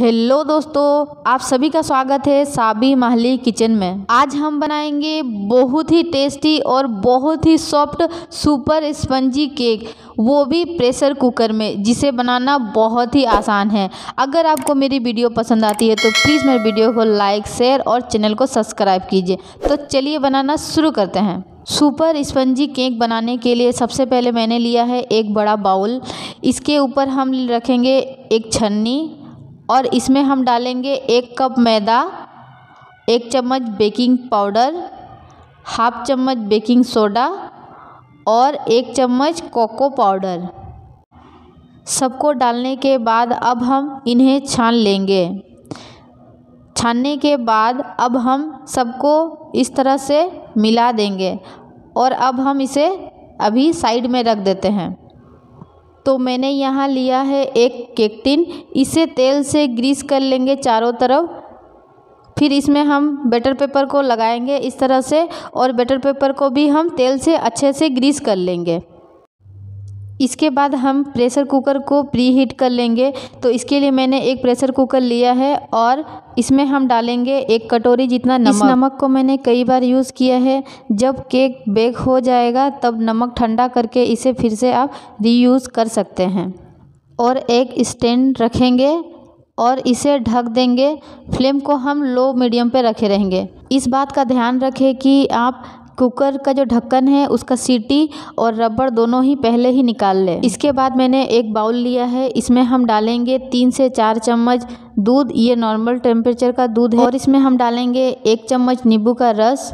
hello दोस्तों आप सभी का स्वागत है साबी महली किचन में आज हम बनाएंगे बहुत ही टेस्टी और बहुत ही सॉफ्ट सुपर स्पंजी केक वो भी प्रेशर कुकर में जिसे बनाना बहुत ही आसान है अगर आपको मेरी वीडियो पसंद आती है तो प्लीज़ मेरे वीडियो को लाइक शेयर और चैनल को सब्सक्राइब कीजिए तो चलिए बनाना शुरू करते हैं सुपर स्पंजी केक बनाने के लिए सबसे पहले मैंने लिया है एक बड़ा बाउल इसके ऊपर हम रखेंगे एक छन्नी और इसमें हम डालेंगे एक कप मैदा एक चम्मच बेकिंग पाउडर हाफ चम्मच बेकिंग सोडा और एक चम्मच कोको पाउडर सबको डालने के बाद अब हम इन्हें छान लेंगे छानने के बाद अब हम सबको इस तरह से मिला देंगे और अब हम इसे अभी साइड में रख देते हैं तो मैंने यहाँ लिया है एक केकटिन इसे तेल से ग्रीस कर लेंगे चारों तरफ फिर इसमें हम बेटर पेपर को लगाएंगे इस तरह से और बेटर पेपर को भी हम तेल से अच्छे से ग्रीस कर लेंगे इसके बाद हम प्रेशर कुकर को प्री हीट कर लेंगे तो इसके लिए मैंने एक प्रेशर कुकर लिया है और इसमें हम डालेंगे एक कटोरी जितना नमक इस नमक को मैंने कई बार यूज़ किया है जब केक बेक हो जाएगा तब नमक ठंडा करके इसे फिर से आप रीयूज़ कर सकते हैं और एक स्टैंड रखेंगे और इसे ढक देंगे फ्लेम को हम लो मीडियम पे रखे रहेंगे इस बात का ध्यान रखें कि आप कुकर का जो ढक्कन है उसका सीटी और रबड़ दोनों ही पहले ही निकाल लें इसके बाद मैंने एक बाउल लिया है इसमें हम डालेंगे तीन से चार चम्मच दूध ये नॉर्मल टेम्परेचर का दूध है और इसमें हम डालेंगे एक चम्मच नींबू का रस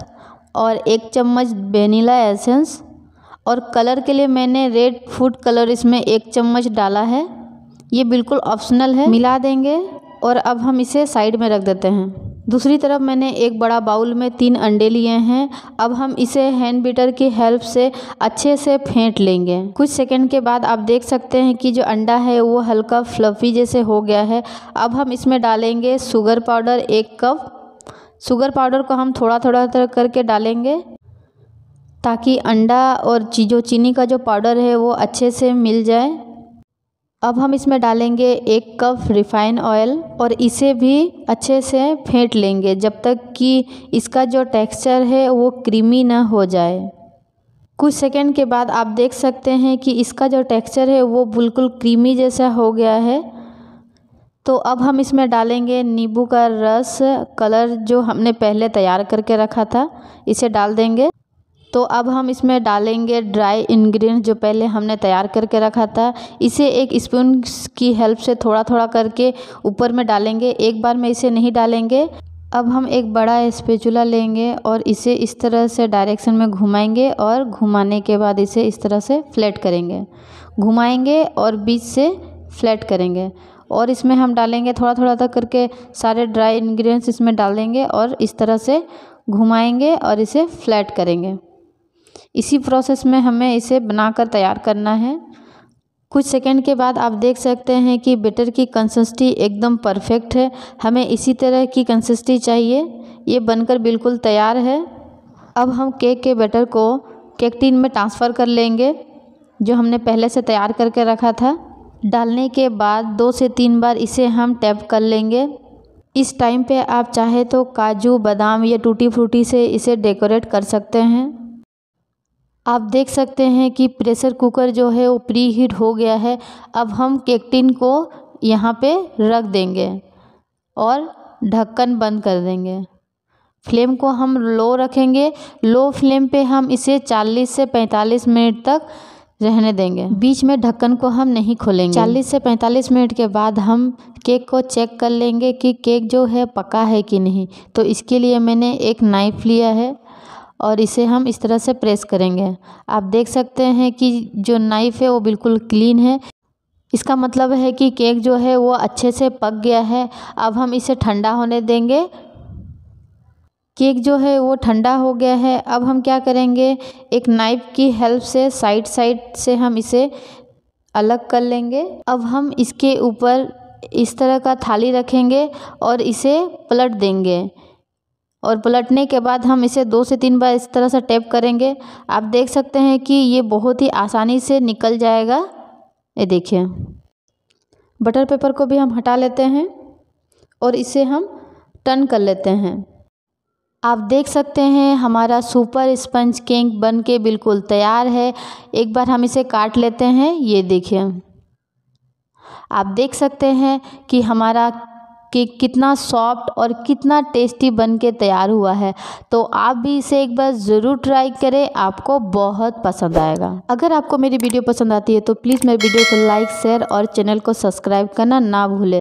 और एक चम्मच वेनीला एसेंस और कलर के लिए मैंने रेड फूड कलर इसमें एक चम्मच डाला है ये बिल्कुल ऑप्शनल है मिला देंगे और अब हम इसे साइड में रख देते हैं दूसरी तरफ मैंने एक बड़ा बाउल में तीन अंडे लिए हैं अब हम इसे हैंड बीटर की हेल्प से अच्छे से फेंट लेंगे कुछ सेकंड के बाद आप देख सकते हैं कि जो अंडा है वो हल्का फ्लफ़ी जैसे हो गया है अब हम इसमें डालेंगे शुगर पाउडर एक कप शुगर पाउडर को हम थोड़ा थोड़ा करके डालेंगे ताकि अंडा और जो चीनी का जो पाउडर है वो अच्छे से मिल जाए अब हम इसमें डालेंगे एक कप रिफ़ाइन ऑयल और इसे भी अच्छे से फेंट लेंगे जब तक कि इसका जो टेक्सचर है वो क्रीमी ना हो जाए कुछ सेकंड के बाद आप देख सकते हैं कि इसका जो टेक्सचर है वो बिल्कुल क्रीमी जैसा हो गया है तो अब हम इसमें डालेंगे नींबू का रस कलर जो हमने पहले तैयार करके रखा था इसे डाल देंगे तो अब हम इसमें डालेंगे ड्राई इन्ग्रीडियंट जो पहले हमने तैयार करके रखा था इसे एक स्पून की हेल्प से थोड़ा थोड़ा करके ऊपर में डालेंगे एक बार में इसे नहीं डालेंगे अब हम एक बड़ा स्पेचुला लेंगे और इसे इस तरह से डायरेक्शन में घुमाएंगे और घुमाने के बाद इसे इस तरह से फ्लैट करेंगे घुमाएंगे और बीच से फ्लैट करेंगे और इसमें हम डालेंगे थोड़ा थोड़ा तक करके सारे ड्राई इन्ग्रीडियंट्स इसमें डालेंगे और इस तरह से घुमाएंगे और इसे फ्लैट करेंगे इसी प्रोसेस में हमें इसे बनाकर तैयार करना है कुछ सेकंड के बाद आप देख सकते हैं कि बेटर की कंसिस्टी एकदम परफेक्ट है हमें इसी तरह की कंसिस्टी चाहिए ये बनकर बिल्कुल तैयार है अब हम केक के बेटर को केक टीन में ट्रांसफ़र कर लेंगे जो हमने पहले से तैयार करके रखा था डालने के बाद दो से तीन बार इसे हम टैप कर लेंगे इस टाइम पे आप चाहे तो काजू बादाम या टूटी फ्रूटी से इसे डेकोरेट कर सकते हैं आप देख सकते हैं कि प्रेशर कुकर जो है वो प्री हीट हो गया है अब हम केकटिन को यहाँ पे रख देंगे और ढक्कन बंद कर देंगे फ्लेम को हम लो रखेंगे लो फ्लेम पे हम इसे 40 से 45 मिनट तक रहने देंगे बीच में ढक्कन को हम नहीं खोलेंगे 40 से 45 मिनट के बाद हम केक को चेक कर लेंगे कि केक जो है पका है कि नहीं तो इसके लिए मैंने एक नाइफ़ लिया है और इसे हम इस तरह से प्रेस करेंगे आप देख सकते हैं कि जो नाइफ़ है वो बिल्कुल क्लीन है इसका मतलब है कि केक जो है वो अच्छे से पक गया है अब हम इसे ठंडा होने देंगे केक जो है वो ठंडा हो गया है अब हम क्या करेंगे एक नाइफ़ की हेल्प से साइड साइड से हम इसे अलग कर लेंगे अब हम इसके ऊपर इस तरह का थाली रखेंगे और इसे पलट देंगे और पलटने के बाद हम इसे दो से तीन बार इस तरह से टैप करेंगे आप देख सकते हैं कि ये बहुत ही आसानी से निकल जाएगा ये देखिए बटर पेपर को भी हम हटा लेते हैं और इसे हम टर्न कर लेते हैं आप देख सकते हैं हमारा सुपर स्पंज केक बन के बिल्कुल तैयार है एक बार हम इसे काट लेते हैं ये देखिए आप देख सकते हैं कि हमारा केक कितना सॉफ्ट और कितना टेस्टी बन के तैयार हुआ है तो आप भी इसे एक बार ज़रूर ट्राई करें आपको बहुत पसंद आएगा अगर आपको मेरी वीडियो पसंद आती है तो प्लीज़ मेरे वीडियो को लाइक शेयर और चैनल को सब्सक्राइब करना ना भूलें